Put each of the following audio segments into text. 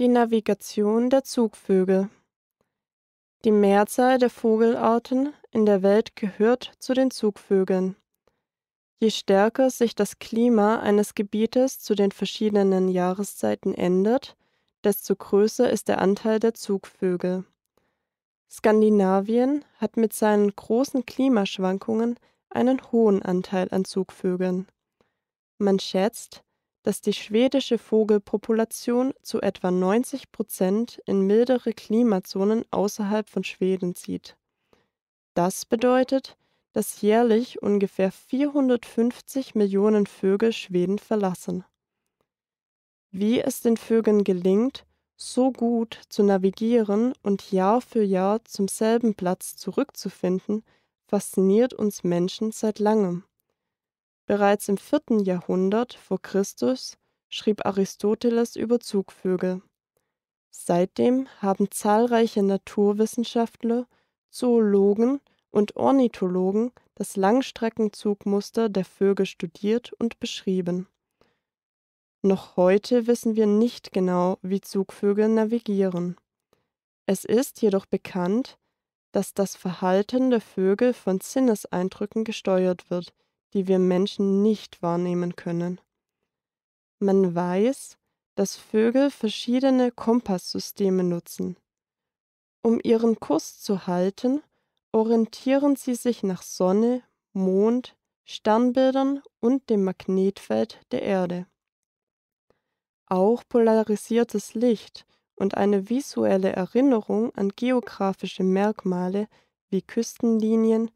die Navigation der Zugvögel. Die Mehrzahl der Vogelarten in der Welt gehört zu den Zugvögeln. Je stärker sich das Klima eines Gebietes zu den verschiedenen Jahreszeiten ändert, desto größer ist der Anteil der Zugvögel. Skandinavien hat mit seinen großen Klimaschwankungen einen hohen Anteil an Zugvögeln. Man schätzt, dass die schwedische Vogelpopulation zu etwa 90 Prozent in mildere Klimazonen außerhalb von Schweden zieht. Das bedeutet, dass jährlich ungefähr 450 Millionen Vögel Schweden verlassen. Wie es den Vögeln gelingt, so gut zu navigieren und Jahr für Jahr zum selben Platz zurückzufinden, fasziniert uns Menschen seit langem. Bereits im vierten Jahrhundert vor Christus schrieb Aristoteles über Zugvögel. Seitdem haben zahlreiche Naturwissenschaftler, Zoologen und Ornithologen das Langstreckenzugmuster der Vögel studiert und beschrieben. Noch heute wissen wir nicht genau, wie Zugvögel navigieren. Es ist jedoch bekannt, dass das Verhalten der Vögel von Sinneseindrücken gesteuert wird die wir Menschen nicht wahrnehmen können. Man weiß, dass Vögel verschiedene Kompasssysteme nutzen. Um ihren Kurs zu halten, orientieren sie sich nach Sonne, Mond, Sternbildern und dem Magnetfeld der Erde. Auch polarisiertes Licht und eine visuelle Erinnerung an geografische Merkmale wie Küstenlinien,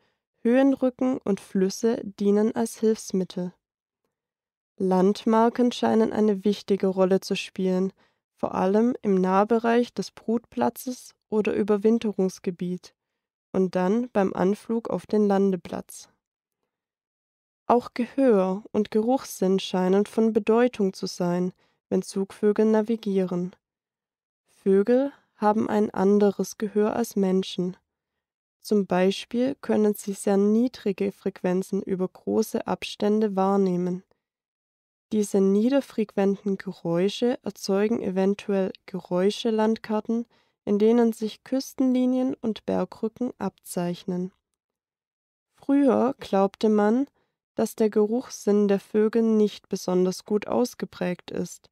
Höhenrücken und Flüsse dienen als Hilfsmittel. Landmarken scheinen eine wichtige Rolle zu spielen, vor allem im Nahbereich des Brutplatzes oder Überwinterungsgebiet und dann beim Anflug auf den Landeplatz. Auch Gehör und Geruchssinn scheinen von Bedeutung zu sein, wenn Zugvögel navigieren. Vögel haben ein anderes Gehör als Menschen zum Beispiel können sie sehr niedrige Frequenzen über große Abstände wahrnehmen. Diese niederfrequenten Geräusche erzeugen eventuell Geräuschelandkarten, in denen sich Küstenlinien und Bergrücken abzeichnen. Früher glaubte man, dass der Geruchssinn der Vögel nicht besonders gut ausgeprägt ist.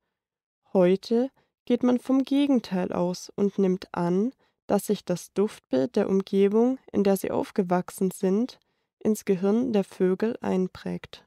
Heute geht man vom Gegenteil aus und nimmt an, dass sich das Duftbild der Umgebung, in der sie aufgewachsen sind, ins Gehirn der Vögel einprägt